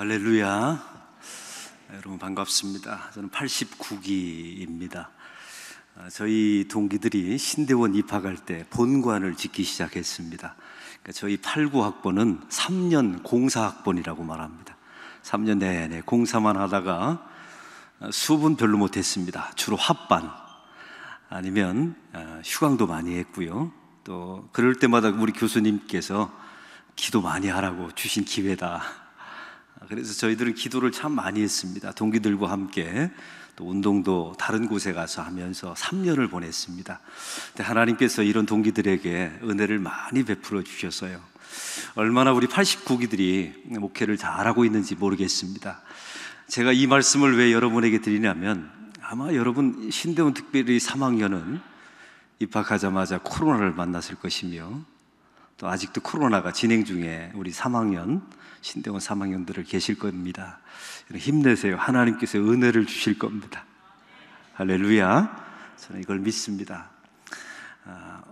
할렐루야. 네, 여러분 반갑습니다. 저는 89기입니다. 아, 저희 동기들이 신대원 입학할 때 본관을 짓기 시작했습니다. 그러니까 저희 89학번은 3년 공사학번이라고 말합니다. 3년 내내 공사만 하다가 아, 수분 별로 못했습니다. 주로 합반 아니면 아, 휴강도 많이 했고요. 또 그럴 때마다 우리 교수님께서 기도 많이 하라고 주신 기회다. 아, 그래서 저희들은 기도를 참 많이 했습니다. 동기들과 함께 또 운동도 다른 곳에 가서 하면서 3년을 보냈습니다. 근데 하나님께서 이런 동기들에게 은혜를 많이 베풀어 주셨어요. 얼마나 우리 89기들이 목회를 잘하고 있는지 모르겠습니다. 제가 이 말씀을 왜 여러분에게 드리냐면 아마 여러분 신대원 특별히 3학년은 입학하자마자 코로나를 만났을 것이며 또 아직도 코로나가 진행 중에 우리 3학년 신대원 3학년들을 계실 겁니다. 힘내세요. 하나님께서 은혜를 주실 겁니다. 할렐루야. 저는 이걸 믿습니다. 아,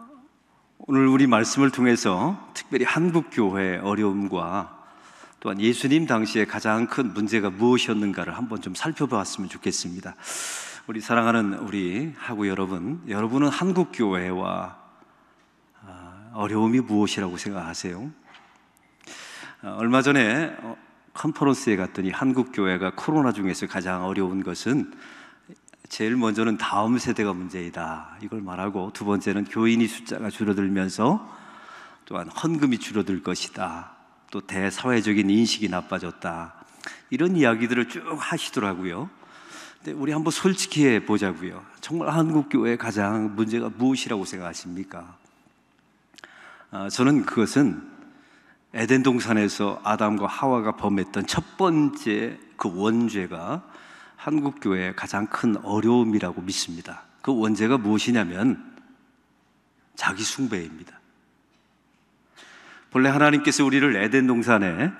오늘 우리 말씀을 통해서 특별히 한국 교회의 어려움과 또한 예수님 당시에 가장 큰 문제가 무엇이었는가를 한번 좀 살펴보았으면 좋겠습니다. 우리 사랑하는 우리 하고 여러분, 여러분은 한국 교회와 아, 어려움이 무엇이라고 생각하세요? 어, 얼마 전에 어, 컨퍼런스에 갔더니 한국 교회가 코로나 중에서 가장 어려운 것은 제일 먼저는 다음 세대가 문제이다 이걸 말하고 두 번째는 교인이 숫자가 줄어들면서 또한 헌금이 줄어들 것이다 또 대사회적인 인식이 나빠졌다 이런 이야기들을 쭉 하시더라고요. 근데 우리 한번 솔직히 해 보자고요. 정말 한국 교회 가장 문제가 무엇이라고 생각하십니까? 아, 저는 그것은 에덴 동산에서 아담과 하와가 범했던 첫 번째 그 원죄가 한국 교회의 가장 큰 어려움이라고 믿습니다. 그 원죄가 무엇이냐면 자기 숭배입니다. 본래 하나님께서 우리를 에덴 동산에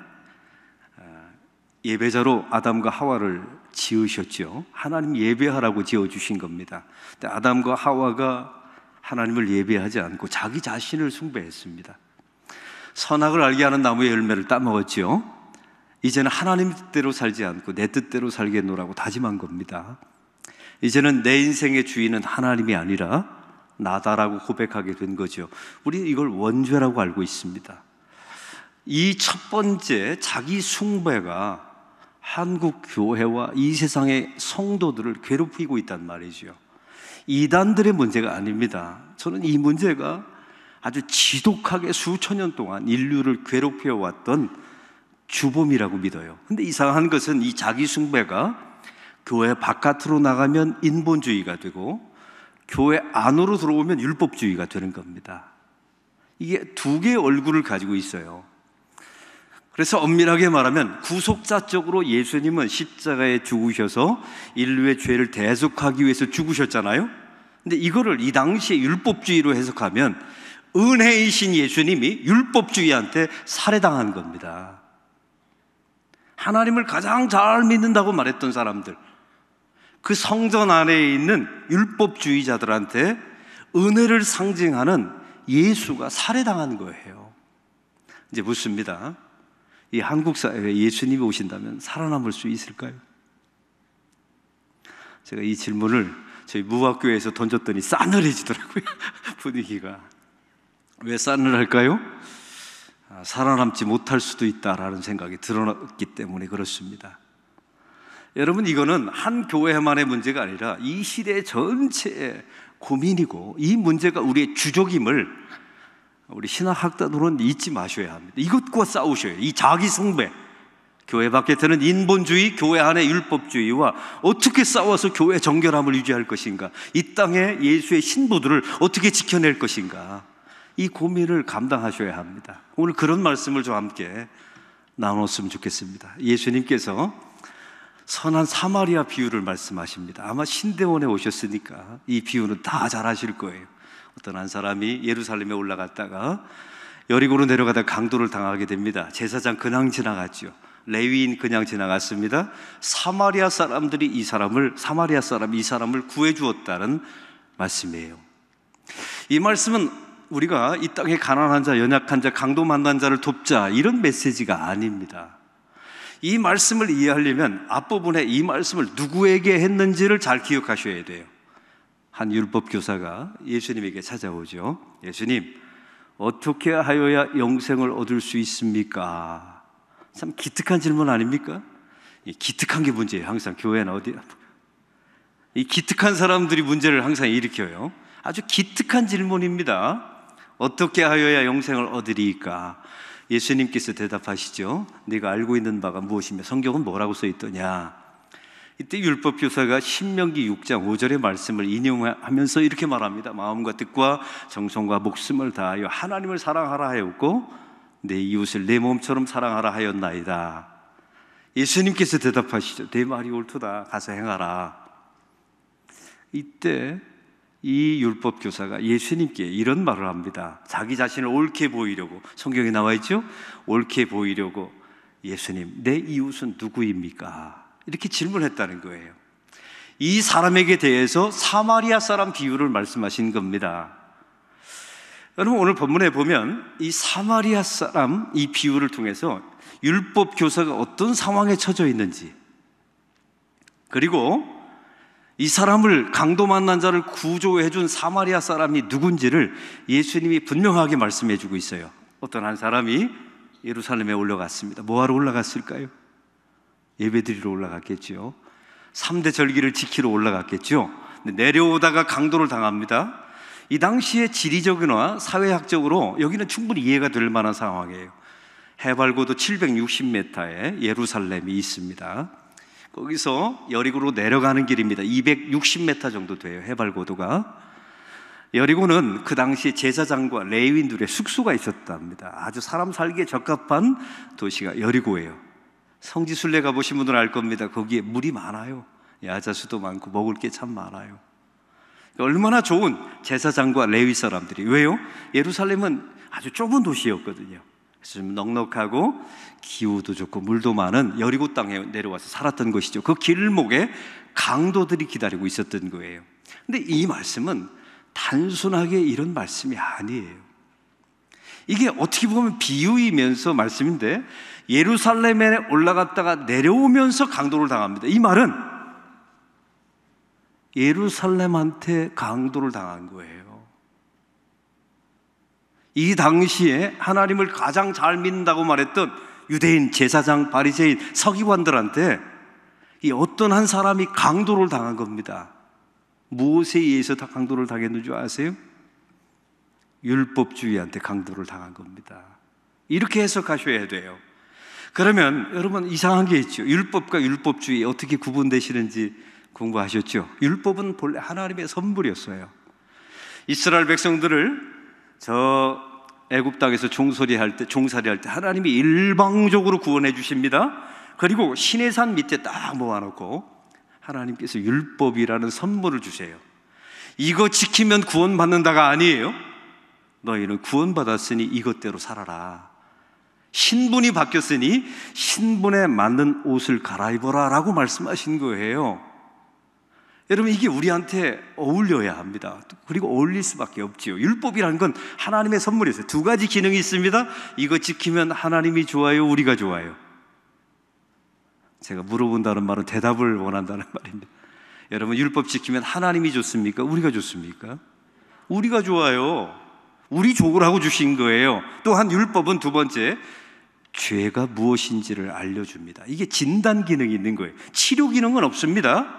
예배자로 아담과 하와를 지으셨죠. 하나님 예배하라고 지어 주신 겁니다. 근데 아담과 하와가 하나님을 예배하지 않고 자기 자신을 숭배했습니다. 선악을 알게 하는 나무의 열매를 따먹었지요. 이제는 하나님 뜻대로 살지 않고 내 뜻대로 살겠노라고 다짐한 겁니다. 이제는 내 인생의 주인은 하나님이 아니라 나다라고 고백하게 된 거죠. 우리 이걸 원죄라고 알고 있습니다. 이 첫 번째 자기 숭배가 한국 교회와 이 세상의 성도들을 괴롭히고 있단 말이죠. 이단들의 문제가 아닙니다. 저는 이 문제가 아주 지독하게 수천 년 동안 인류를 괴롭혀 왔던 주범이라고 믿어요. 근데 이상한 것은 이 자기 숭배가 교회 바깥으로 나가면 인본주의가 되고 교회 안으로 들어오면 율법주의가 되는 겁니다. 이게 두 개의 얼굴을 가지고 있어요. 그래서 엄밀하게 말하면 구속자적으로 예수님은 십자가에 죽으셔서 인류의 죄를 대속하기 위해서 죽으셨잖아요. 근데 이거를 이 당시에 율법주의로 해석하면 은혜이신 예수님이 율법주의한테 살해당한 겁니다. 하나님을 가장 잘 믿는다고 말했던 사람들, 그 성전 안에 있는 율법주의자들한테 은혜를 상징하는 예수가 살해당한 거예요. 이제 묻습니다. 이 한국 사회에 예수님이 오신다면 살아남을 수 있을까요? 제가 이 질문을 저희 무학교에서 던졌더니 싸늘해지더라고요. 분위기가. 왜 싸늘할까요? 아, 살아남지 못할 수도 있다라는 생각이 드러났기 때문에 그렇습니다. 여러분, 이거는 한 교회만의 문제가 아니라 이 시대 전체의 고민이고 이 문제가 우리의 주족임을 우리 신학학자들은 잊지 마셔야 합니다. 이것과 싸우셔야 해요. 이 자기 숭배. 교회 밖에 서는 인본주의, 교회 안의 율법주의와 어떻게 싸워서 교회 정결함을 유지할 것인가? 이 땅에 예수의 신부들을 어떻게 지켜낼 것인가? 이 고민을 감당하셔야 합니다. 오늘 그런 말씀을 저와 함께 나눴으면 좋겠습니다. 예수님께서 선한 사마리아 비유를 말씀하십니다. 아마 신대원에 오셨으니까 이 비유는 다 잘 아실 거예요. 어떤 한 사람이 예루살렘에 올라갔다가 여리고로 내려가다 강도를 당하게 됩니다. 제사장 그냥 지나갔죠. 레위인 그냥 지나갔습니다. 사마리아 사람들이 이 사람을 사마리아 사람 이 사람을 구해 주었다는 말씀이에요. 이 말씀은 우리가 이 땅에 가난한 자, 연약한 자, 강도 만난 자를 돕자 이런 메시지가 아닙니다. 이 말씀을 이해하려면 앞부분에 이 말씀을 누구에게 했는지를 잘 기억하셔야 돼요. 한 율법 교사가 예수님에게 찾아오죠. 예수님, 어떻게 하여야 영생을 얻을 수 있습니까? 참 기특한 질문 아닙니까? 기특한 게 문제예요. 항상 교회는 어디 이 기특한 사람들이 문제를 항상 일으켜요. 아주 기특한 질문입니다. 어떻게 하여야 영생을 얻으리까 예수님께서 대답하시죠. 네가 알고 있는 바가 무엇이며 성경은 뭐라고 써 있더냐? 이때 율법 교사가 신명기 6장 5절의 말씀을 인용하면서 이렇게 말합니다. 마음과 뜻과 정성과 목숨을 다하여 하나님을 사랑하라 하였고 내 이웃을 내 몸처럼 사랑하라 하였나이다. 예수님께서 대답하시죠. 내 말이 옳도다. 가서 행하라. 이때 이 율법 교사가 예수님께 이런 말을 합니다. 자기 자신을 옳게 보이려고 성경에 나와 있죠. 옳게 보이려고 예수님, 내 이웃은 누구입니까? 이렇게 질문했다는 거예요. 이 사람에게 대해서 사마리아 사람 비유를 말씀하신 겁니다. 여러분 오늘 본문에 보면 이 사마리아 사람 이 비유를 통해서 율법 교사가 어떤 상황에 처져 있는지 그리고 이 사람을 강도 만난 자를 구조해 준 사마리아 사람이 누군지를 예수님이 분명하게 말씀해 주고 있어요. 어떤 한 사람이 예루살렘에 올라갔습니다. 뭐하러 올라갔을까요? 예배드리러 올라갔겠죠 3대 절기를 지키러 올라갔겠죠 내려오다가 강도를 당합니다. 이 당시에 지리적이나 사회학적으로 여기는 충분히 이해가 될 만한 상황이에요. 해발고도 760m에 예루살렘이 있습니다. 거기서 여리고로 내려가는 길입니다. 260m 정도 돼요. 해발 고도가. 여리고는 그 당시 제사장과 레위인들의 숙소가 있었답니다. 아주 사람 살기에 적합한 도시가 여리고예요. 성지순례 가보신 분들은 알 겁니다. 거기에 물이 많아요. 야자수도 많고 먹을 게 참 많아요. 얼마나 좋은 제사장과 레위 사람들이 왜요? 예루살렘은 아주 좁은 도시였거든요. 좀 넉넉하고 기후도 좋고 물도 많은 여리고 땅에 내려와서 살았던 것이죠. 그 길목에 강도들이 기다리고 있었던 거예요. 근데 이 말씀은 단순하게 이런 말씀이 아니에요. 이게 어떻게 보면 비유이면서 말씀인데 예루살렘에 올라갔다가 내려오면서 강도를 당합니다. 이 말은 예루살렘한테 강도를 당한 거예요. 이 당시에 하나님을 가장 잘 믿는다고 말했던 유대인 제사장 바리새인 서기관들한테 이 어떤 한 사람이 강도를 당한 겁니다. 무엇에 의해서 다 강도를 당했는 줄 아세요? 율법주의한테 강도를 당한 겁니다. 이렇게 해석하셔야 돼요. 그러면 여러분 이상한 게 있죠. 율법과 율법주의 어떻게 구분되시는지 궁금하셨죠 율법은 본래 하나님의 선물이었어요. 이스라엘 백성들을 저 애굽 땅에서 종소리 할 때, 종살이 할 때 하나님이 일방적으로 구원해 주십니다. 그리고 신의 산 밑에 딱 모아놓고 하나님께서 율법이라는 선물을 주세요. 이거 지키면 구원받는다가 아니에요. 너희는 구원받았으니 이것대로 살아라. 신분이 바뀌었으니 신분에 맞는 옷을 갈아입어라 라고 말씀하신 거예요. 여러분 이게 우리한테 어울려야 합니다. 그리고 어울릴 수밖에 없지요. 율법이라는 건 하나님의 선물이었어요. 두 가지 기능이 있습니다. 이거 지키면 하나님이 좋아요, 우리가 좋아요. 제가 물어본다는 말은 대답을 원한다는 말입니다. 여러분 율법 지키면 하나님이 좋습니까? 우리가 좋습니까? 우리가 좋아요. 우리 족을 하고 주신 거예요. 또한 율법은 두 번째 죄가 무엇인지를 알려줍니다. 이게 진단 기능이 있는 거예요. 치료 기능은 없습니다.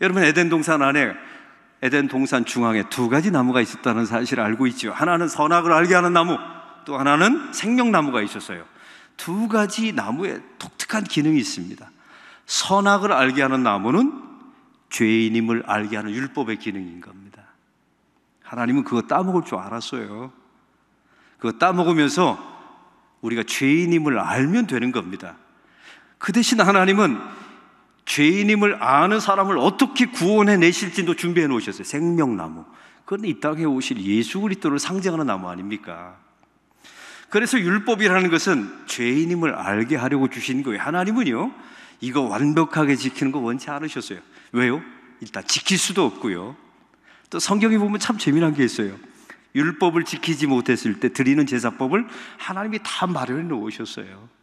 여러분 에덴 동산 안에 에덴 동산 중앙에 두 가지 나무가 있었다는 사실을 알고 있죠. 하나는 선악을 알게 하는 나무, 또 하나는 생명나무가 있었어요. 두 가지 나무에 독특한 기능이 있습니다. 선악을 알게 하는 나무는 죄인임을 알게 하는 율법의 기능인 겁니다. 하나님은 그거 따먹을 줄 알았어요. 그거 따먹으면서 우리가 죄인임을 알면 되는 겁니다. 그 대신 하나님은 죄인임을 아는 사람을 어떻게 구원해 내실지도 준비해 놓으셨어요. 생명나무. 그건 이 땅에 오실 예수 그리스도를 상징하는 나무 아닙니까? 그래서 율법이라는 것은 죄인임을 알게 하려고 주신 거예요. 하나님은요, 이거 완벽하게 지키는 거 원치 않으셨어요. 왜요? 일단 지킬 수도 없고요. 또 성경에 보면 참 재미난 게 있어요. 율법을 지키지 못했을 때 드리는 제사법을 하나님이 다 마련해 놓으셨어요.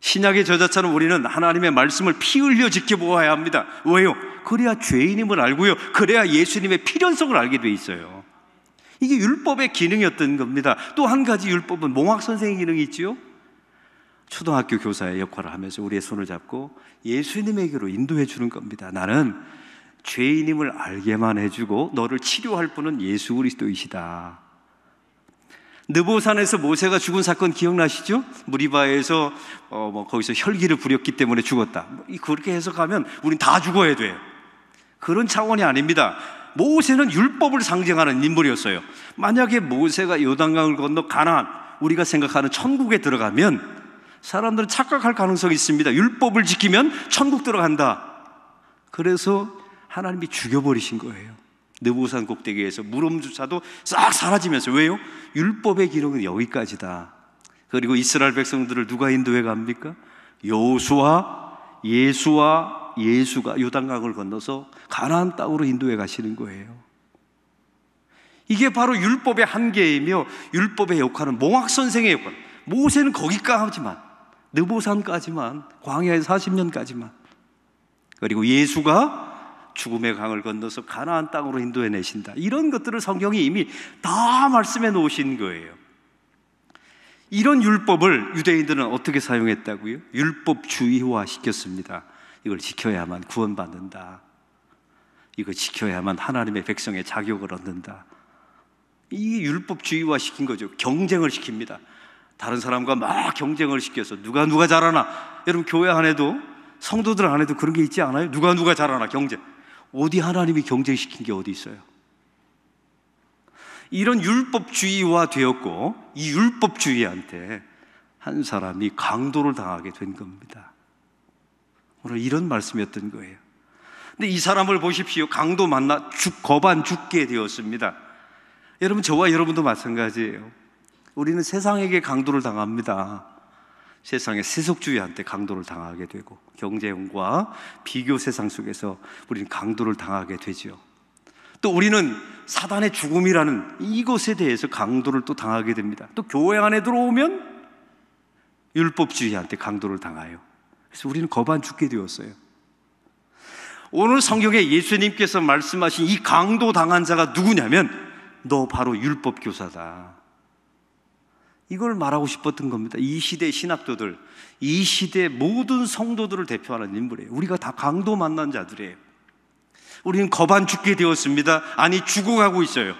신약의 저자처럼 우리는 하나님의 말씀을 피 흘려 지켜보아야 합니다. 왜요? 그래야 죄인임을 알고요. 그래야 예수님의 필연성을 알게 돼 있어요. 이게 율법의 기능이었던 겁니다. 또 한 가지 율법은 몽학 선생의 기능이 있지요. 초등학교 교사의 역할을 하면서 우리의 손을 잡고 예수님에게로 인도해 주는 겁니다. 나는 죄인임을 알게만 해주고 너를 치료할 분은 예수 그리스도이시다. 느보산에서 모세가 죽은 사건 기억나시죠? 무리바에서 어, 뭐 거기서 혈기를 부렸기 때문에 죽었다. 그렇게 해석하면 우린 다 죽어야 돼. 그런 차원이 아닙니다. 모세는 율법을 상징하는 인물이었어요. 만약에 모세가 요단강을 건너 가나안 우리가 생각하는 천국에 들어가면 사람들은 착각할 가능성이 있습니다. 율법을 지키면 천국 들어간다. 그래서 하나님이 죽여버리신 거예요. 느부산 꼭대기에서 물음조차도 싹 사라지면서 왜요? 율법의 기록은 여기까지다. 그리고 이스라엘 백성들을 누가 인도해 갑니까? 여호수아, 예수와 예수가 요단강을 건너서 가나안 땅으로 인도해 가시는 거예요. 이게 바로 율법의 한계이며 율법의 역할은 몽학 선생의 역할. 모세는 거기까지만 느보산까지만 광야에 40년까지만 그리고 예수가 죽음의 강을 건너서 가나안 땅으로 인도해 내신다. 이런 것들을 성경이 이미 다 말씀해 놓으신 거예요. 이런 율법을 유대인들은 어떻게 사용했다고요? 율법주의화 시켰습니다. 이걸 지켜야만 구원받는다. 이거 지켜야만 하나님의 백성의 자격을 얻는다. 이게 율법주의화 시킨 거죠. 경쟁을 시킵니다. 다른 사람과 막 경쟁을 시켜서 누가 누가 잘하나. 여러분 교회 안에도 성도들 안에도 그런 게 있지 않아요? 누가 누가 잘하나 경쟁. 어디 하나님이 경쟁시킨 게 어디 있어요? 이런 율법주의화 되었고 이 율법주의한테 한 사람이 강도를 당하게 된 겁니다. 오늘 이런 말씀이었던 거예요. 근데 이 사람을 보십시오. 강도 만나 죽, 거반 죽게 되었습니다. 여러분, 저와 여러분도 마찬가지예요. 우리는 세상에게 강도를 당합니다. 세상의 세속주의한테 강도를 당하게 되고 경제형과 비교 세상 속에서 우리는 강도를 당하게 되지요. 또 우리는 사단의 죽음이라는 이것에 대해서 강도를 또 당하게 됩니다. 또 교회 안에 들어오면 율법주의한테 강도를 당하여 그래서 우리는 거반 죽게 되었어요. 오늘 성경에 예수님께서 말씀하신 이 강도 당한 자가 누구냐면 너 바로 율법교사다. 이걸 말하고 싶었던 겁니다. 이 시대의 신학도들, 이 시대의 모든 성도들을 대표하는 인물이에요. 우리가 다 강도 만난 자들이에요. 우리는 거반 죽게 되었습니다. 아니, 죽어가고 있어요.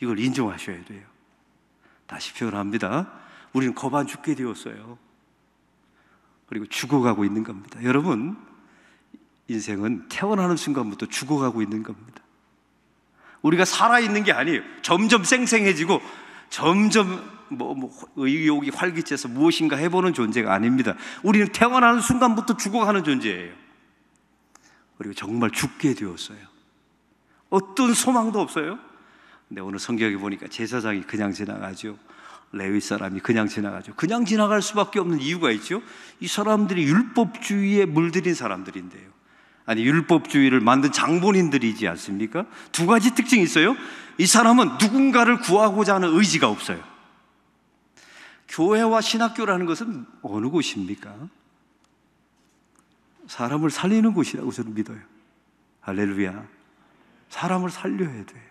이걸 인정하셔야 돼요. 다시 표현합니다. 우리는 거반 죽게 되었어요. 그리고 죽어가고 있는 겁니다. 여러분, 인생은 태어나는 순간부터 죽어가고 있는 겁니다. 우리가 살아있는 게 아니에요. 점점 생생해지고 점점 뭐, 뭐 의욕이 활기차서 무엇인가 해보는 존재가 아닙니다. 우리는 태어나는 순간부터 죽어가는 존재예요. 그리고 정말 죽게 되었어요. 어떤 소망도 없어요. 근데 오늘 성경에 보니까 제사장이 그냥 지나가죠. 레위 사람이 그냥 지나가죠. 그냥 지나갈 수밖에 없는 이유가 있죠. 이 사람들이 율법주의에 물들인 사람들인데요. 아니 율법주의를 만든 장본인들이지 않습니까? 두 가지 특징이 있어요. 이 사람은 누군가를 구하고자 하는 의지가 없어요. 교회와 신학교라는 것은 어느 곳입니까? 사람을 살리는 곳이라고 저는 믿어요. 할렐루야. 사람을 살려야 돼요.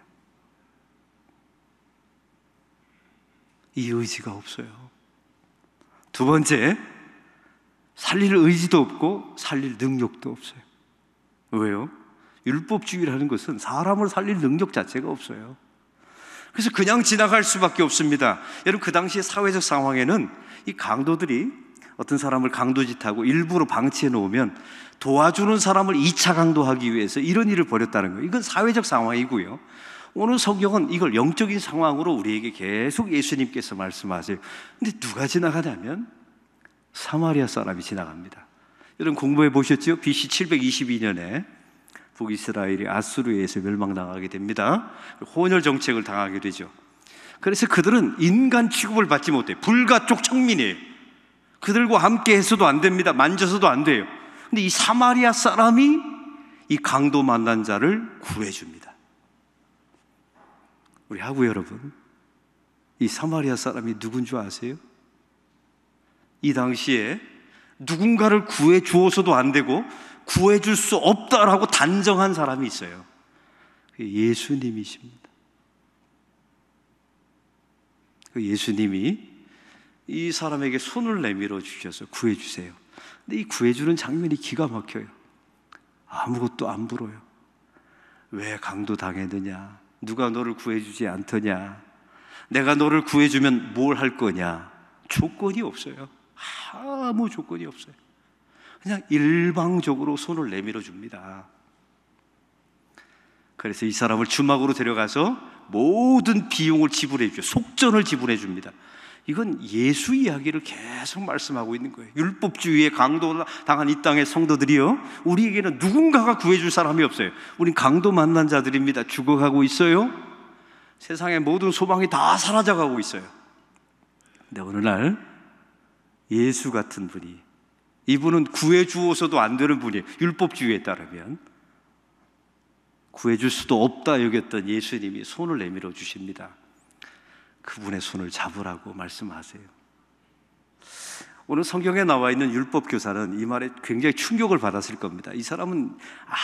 이 의지가 없어요. 두 번째, 살릴 의지도 없고 살릴 능력도 없어요. 왜요? 율법주의라는 것은 사람을 살릴 능력 자체가 없어요. 그래서 그냥 지나갈 수밖에 없습니다. 여러분 그 당시 사회적 상황에는 이 강도들이 어떤 사람을 강도짓하고 일부러 방치해 놓으면 도와주는 사람을 2차 강도하기 위해서 이런 일을 벌였다는 거예요. 이건 사회적 상황이고요. 오늘 성경은 이걸 영적인 상황으로 우리에게 계속 예수님께서 말씀하세요. 근데 누가 지나가냐면 사마리아 사람이 지나갑니다. 여러분 공부해 보셨죠? BC 722년에 북이스라엘이 아수르에서 의해 멸망당하게 됩니다. 혼혈 정책을 당하게 되죠. 그래서 그들은 인간 취급을 받지 못해 불가촉 청민이에요. 그들과 함께 해서도 안 됩니다. 만져서도 안 돼요. 근데 이 사마리아 사람이 이 강도 만난 자를 구해줍니다. 우리 하구 여러분, 이 사마리아 사람이 누군 줄 아세요? 이 당시에 누군가를 구해 주어서도 안 되고 구해줄 수 없다라고 단정한 사람이 있어요. 예수님이십니다. 그 예수님이 이 사람에게 손을 내밀어 주셔서 구해주세요. 근데 이 구해주는 장면이 기가 막혀요. 아무것도 안 불어요. 왜 강도 당했느냐? 누가 너를 구해주지 않더냐? 내가 너를 구해주면 뭘 할 거냐? 조건이 없어요. 아무 조건이 없어요. 그냥 일방적으로 손을 내밀어 줍니다. 그래서 이 사람을 주막으로 데려가서 모든 비용을 지불해 주죠. 속전을 지불해 줍니다. 이건 예수 이야기를 계속 말씀하고 있는 거예요. 율법주의에 강도 당한 이 땅의 성도들이요. 우리에게는 누군가가 구해줄 사람이 없어요. 우린 강도 만난 자들입니다. 죽어가고 있어요. 세상의 모든 소망이 다 사라져가고 있어요. 근데 어느 날 예수 같은 분이 이분은 구해 주어서도 안 되는 분이에요. 율법주의에 따르면 구해 줄 수도 없다 여겼던 예수님이 손을 내밀어 주십니다. 그분의 손을 잡으라고 말씀하세요. 오늘 성경에 나와 있는 율법 교사는 이 말에 굉장히 충격을 받았을 겁니다. 이 사람은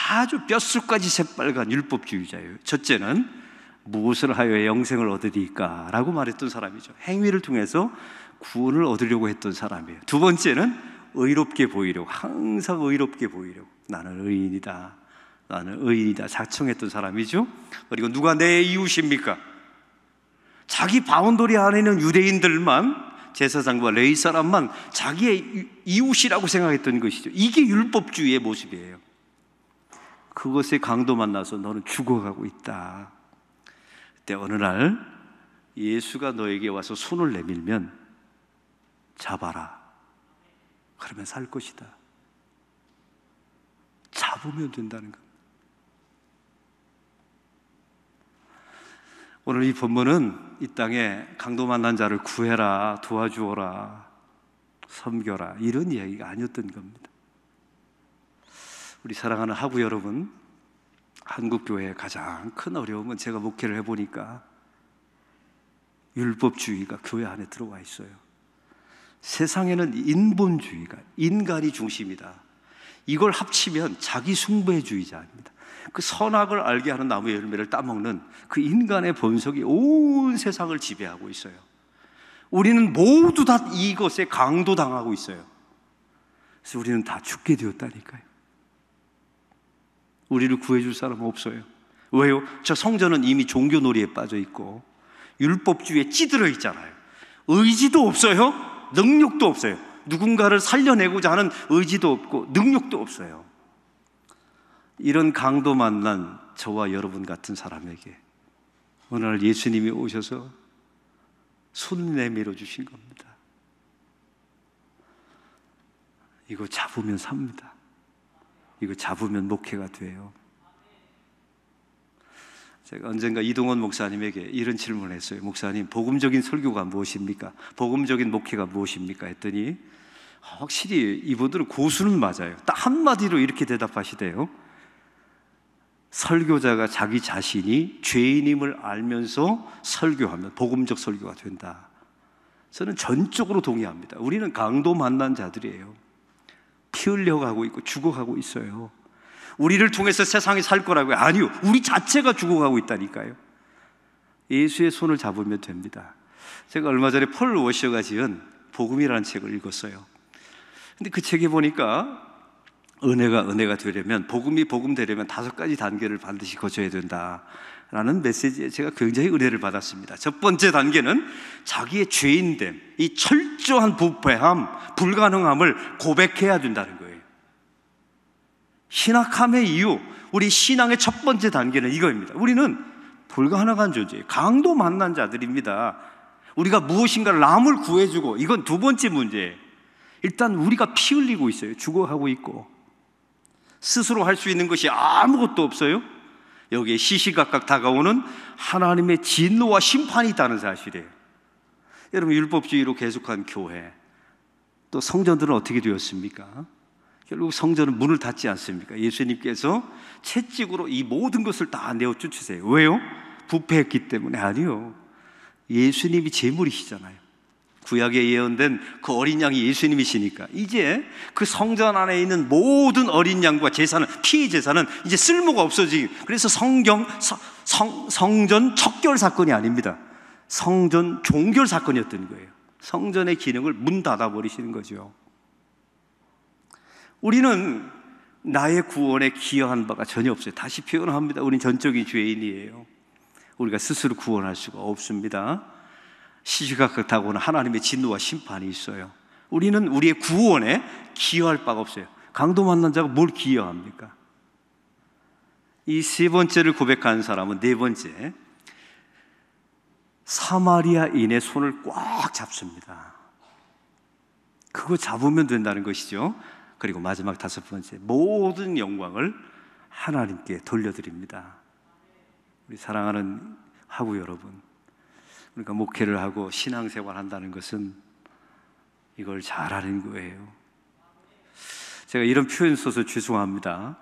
아주 뼛속까지 새빨간 율법주의자예요. 첫째는 무엇을 하여 영생을 얻으리까라고 말했던 사람이죠. 행위를 통해서 구원을 얻으려고 했던 사람이에요. 두 번째는 의롭게 보이려고 항상 의롭게 보이려고 나는 의인이다. 나는 의인이다. 자청했던 사람이죠. 그리고 누가 내 이웃입니까? 자기 바운더리 안에는 유대인들만 제사장과 레이 사람만 자기의 이웃이라고 생각했던 것이죠. 이게 율법주의의 모습이에요. 그것의 강도 만나서 너는 죽어가고 있다. 그때 어느 날 예수가 너에게 와서 손을 내밀면 잡아라. 그러면 살 것이다. 잡으면 된다는 겁 오늘 이 본문은 이 땅에 강도 만난 자를 구해라, 도와주어라, 섬겨라 이런 이야기가 아니었던 겁니다. 우리 사랑하는 하부 여러분, 한국 교회의 가장 큰 어려움은 제가 목회를 해보니까 율법주의가 교회 안에 들어와 있어요. 세상에는 인본주의가, 인간이 중심이다. 이걸 합치면 자기 숭배주의자입니다. 그 선악을 알게 하는 나무 의 열매를 따먹는 그 인간의 본성이 온 세상을 지배하고 있어요. 우리는 모두 다 이것에 강도당하고 있어요. 그래서 우리는 다 죽게 되었다니까요. 우리를 구해줄 사람은 없어요. 왜요? 저 성전은 이미 종교놀이에 빠져 있고 율법주의에 찌들어 있잖아요. 의지도 없어요. 능력도 없어요. 누군가를 살려내고자 하는 의지도 없고 능력도 없어요. 이런 강도 만난 저와 여러분 같은 사람에게 오늘 예수님이 오셔서 손 내밀어 주신 겁니다. 이거 잡으면 삽니다. 이거 잡으면 목회가 돼요. 제가 언젠가 이동원 목사님에게 이런 질문을 했어요. 목사님, 복음적인 설교가 무엇입니까? 복음적인 목회가 무엇입니까? 했더니 확실히 이분들은 고수는 맞아요. 딱 한마디로 이렇게 대답하시대요. 설교자가 자기 자신이 죄인임을 알면서 설교하면 복음적 설교가 된다. 저는 전적으로 동의합니다. 우리는 강도 만난 자들이에요. 피 흘려가고 있고 죽어가고 있어요. 우리를 통해서 세상이 살 거라고요. 아니요. 우리 자체가 죽어가고 있다니까요. 예수의 손을 잡으면 됩니다. 제가 얼마 전에 폴 워셔가 지은 복음이라는 책을 읽었어요. 근데 그 책에 보니까 은혜가 은혜가 되려면 복음이 복음 되려면 다섯 가지 단계를 반드시 거쳐야 된다라는 메시지에 제가 굉장히 은혜를 받았습니다. 첫 번째 단계는 자기의 죄인됨, 이 철저한 부패함, 불가능함을 고백해야 된다는 거예요. 신학함의 이유, 우리 신앙의 첫 번째 단계는 이거입니다. 우리는 불가능한 존재예요. 강도 만난 자들입니다. 우리가 무엇인가를 남을 구해주고, 이건 두 번째 문제예요. 일단 우리가 피 흘리고 있어요. 죽어하고 있고. 스스로 할 수 있는 것이 아무것도 없어요. 여기에 시시각각 다가오는 하나님의 진노와 심판이 있다는 사실이에요. 여러분, 율법주의로 계속한 교회. 또 성전들은 어떻게 되었습니까? 결국 성전은 문을 닫지 않습니까? 예수님께서 채찍으로 이 모든 것을 다 내어 쫓으세요. 왜요? 부패했기 때문에 아니요. 예수님이 제물이시잖아요. 구약에 예언된 그 어린 양이 예수님이시니까 이제 그 성전 안에 있는 모든 어린 양과 제사는 피의 제사는 이제 쓸모가 없어지기 그래서 성경 서, 성, 성전 척결 사건이 아닙니다 성전 종결 사건이었던 거예요 성전의 기능을 문 닫아버리시는 거죠 우리는 나의 구원에 기여한 바가 전혀 없어요. 다시 표현합니다. 우린 전적인 죄인이에요. 우리가 스스로 구원할 수가 없습니다. 시시각각다고는 하나님의 진노와 심판이 있어요. 우리는 우리의 구원에 기여할 바가 없어요. 강도 만난 자가 뭘 기여합니까? 이 세 번째를 고백한 사람은 네 번째 사마리아인의 손을 꽉 잡습니다. 그거 잡으면 된다는 것이죠. 그리고 마지막 다섯 번째 모든 영광을 하나님께 돌려드립니다. 우리 사랑하는 하구 여러분, 그러니까 목회를 하고 신앙생활 한다는 것은 이걸 잘하는 거예요. 제가 이런 표현 써서 죄송합니다.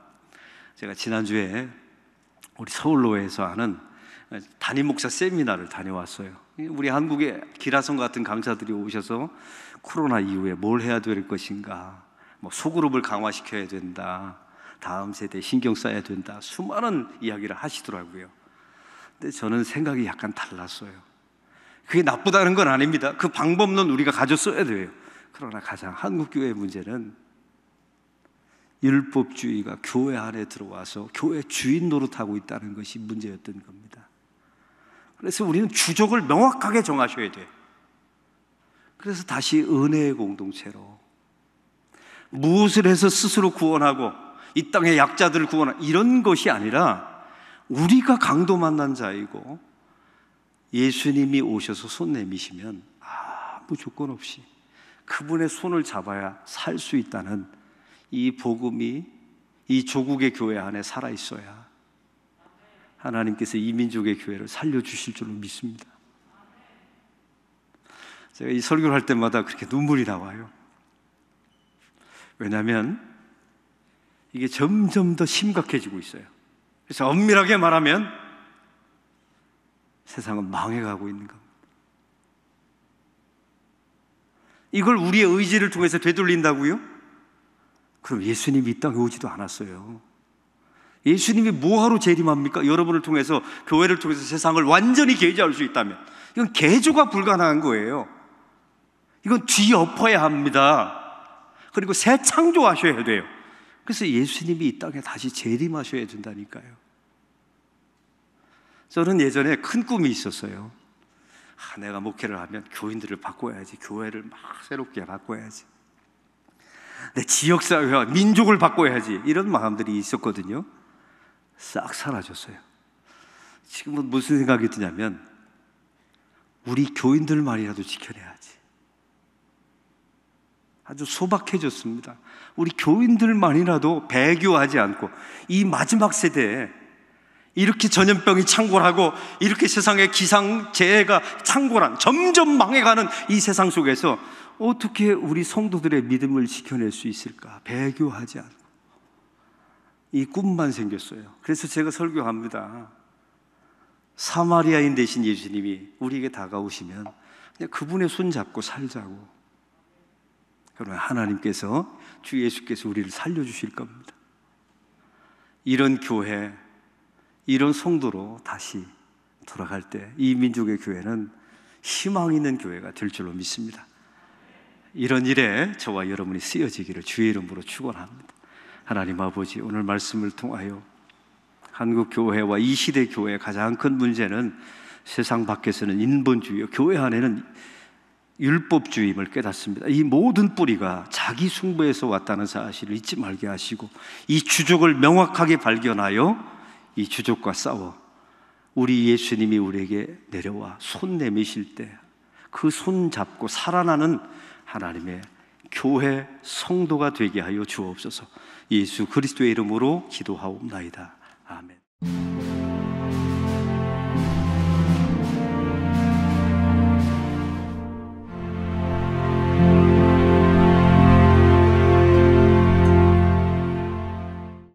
제가 지난주에 우리 서울로에서 하는 단임 목사 세미나를 다녀왔어요. 우리 한국의 기라성 같은 강사들이 오셔서 코로나 이후에 뭘 해야 될 것인가, 뭐 소그룹을 강화시켜야 된다. 다음 세대 신경 써야 된다. 수많은 이야기를 하시더라고요. 근데 저는 생각이 약간 달랐어요. 그게 나쁘다는 건 아닙니다. 그 방법론 우리가 가졌어야 돼요. 그러나 가장 한국 교회의 문제는 율법주의가 교회 안에 들어와서 교회 주인 노릇하고 있다는 것이 문제였던 겁니다. 그래서 우리는 주적을 명확하게 정하셔야 돼요. 그래서 다시 은혜의 공동체로 무엇을 해서 스스로 구원하고 이 땅의 약자들을 구원하고 이런 것이 아니라 우리가 강도 만난 자이고 예수님이 오셔서 손 내미시면 아무 조건 없이 그분의 손을 잡아야 살 수 있다는 이 복음이 이 조국의 교회 안에 살아 있어야 하나님께서 이민족의 교회를 살려 주실 줄로 믿습니다. 제가 이 설교를 할 때마다 그렇게 눈물이 나와요. 왜냐하면 이게 점점 더 심각해지고 있어요. 그래서 엄밀하게 말하면 세상은 망해가고 있는 겁니다. 이걸 우리의 의지를 통해서 되돌린다고요? 그럼 예수님이 이 땅에 오지도 않았어요. 예수님이 뭐하러 재림합니까? 여러분을 통해서 교회를 통해서 세상을 완전히 개조할 수 있다면 이건 개조가 불가능한 거예요. 이건 뒤엎어야 합니다. 그리고 새 창조하셔야 돼요. 그래서 예수님이 이 땅에 다시 재림하셔야 된다니까요. 저는 예전에 큰 꿈이 있었어요. 아, 내가 목회를 하면 교인들을 바꿔야지, 교회를 막 새롭게 바꿔야지. 내 지역사회와 민족을 바꿔야지. 이런 마음들이 있었거든요. 싹 사라졌어요. 지금은 무슨 생각이 드냐면, 우리 교인들 말이라도 지켜내야지. 아주 소박해졌습니다. 우리 교인들만이라도 배교하지 않고 이 마지막 세대에 이렇게 전염병이 창궐하고 이렇게 세상의 기상 재해가 창궐한 점점 망해가는 이 세상 속에서 어떻게 우리 성도들의 믿음을 지켜낼 수 있을까? 배교하지 않고 이 꿈만 생겼어요. 그래서 제가 설교합니다. 사마리아인 대신 예수님이 우리에게 다가오시면 그냥 그분의 손 잡고 살자고 여러분 하나님께서 주 예수께서 우리를 살려 주실 겁니다. 이런 교회, 이런 성도로 다시 돌아갈 때 이 민족의 교회는 희망 있는 교회가 될 줄로 믿습니다. 이런 일에 저와 여러분이 쓰여지기를 주의 이름으로 축원합니다. 하나님 아버지 오늘 말씀을 통하여 한국 교회와 이 시대 교회의 가장 큰 문제는 세상 밖에서는 인본주의요 교회 안에는 율법주의임을 깨닫습니다. 이 모든 뿌리가 자기 숭배에서 왔다는 사실을 잊지 말게 하시고 이 주족을 명확하게 발견하여 이 주족과 싸워 우리 예수님이 우리에게 내려와 손 내미실 때 그 손 잡고 살아나는 하나님의 교회 성도가 되게 하여 주옵소서. 예수 그리스도의 이름으로 기도하옵나이다. 아멘.